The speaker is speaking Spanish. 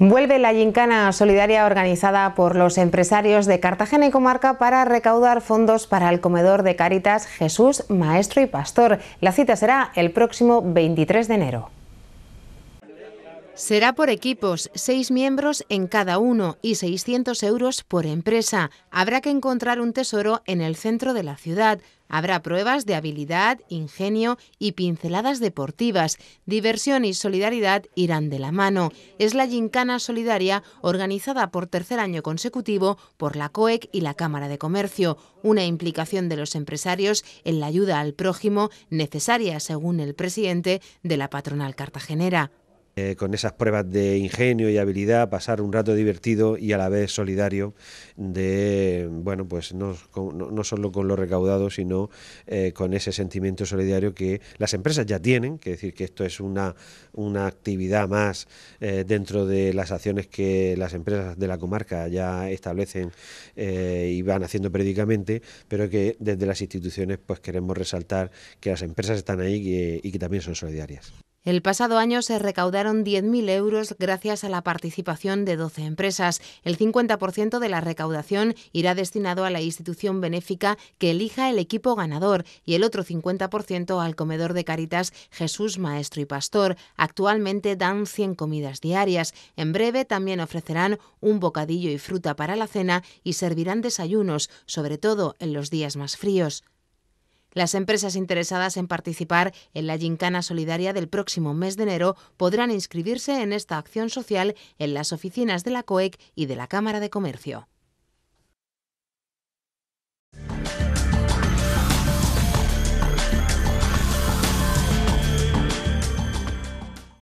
Vuelve la gincana solidaria organizada por los empresarios de Cartagena y comarca para recaudar fondos para el comedor de Caritas Jesús, Maestro y Pastor. La cita será el próximo 23 de enero. Será por equipos, seis miembros en cada uno y 600 euros por empresa. Habrá que encontrar un tesoro en el centro de la ciudad. Habrá pruebas de habilidad, ingenio y pinceladas deportivas. Diversión y solidaridad irán de la mano. Es la Gincana Solidaria organizada por tercer año consecutivo por la COEC y la Cámara de Comercio. Una implicación de los empresarios en la ayuda al prójimo necesaria, según el presidente de la patronal cartagenera. Eh, con esas pruebas de ingenio y habilidad, pasar un rato divertido y a la vez solidario de, bueno, pues no, no, solo con lo recaudado, sino eh, con ese sentimiento solidario que las empresas ya tienen, que decir que esto es una, actividad más eh, dentro de las acciones que las empresas de la comarca ya establecen y van haciendo periódicamente, pero que desde las instituciones pues queremos resaltar que las empresas están ahí y que también son solidarias. El pasado año se recaudaron 10.000 euros gracias a la participación de 12 empresas. El 50% de la recaudación irá destinado a la institución benéfica que elija el equipo ganador y el otro 50% al comedor de Caritas Jesús Maestro y Pastor. Actualmente dan 100 comidas diarias. En breve también ofrecerán un bocadillo y fruta para la cena y servirán desayunos, sobre todo en los días más fríos. Las empresas interesadas en participar en la Gincana Solidaria del próximo mes de enero podrán inscribirse en esta acción social en las oficinas de la COEC e y de la Cámara de Comercio.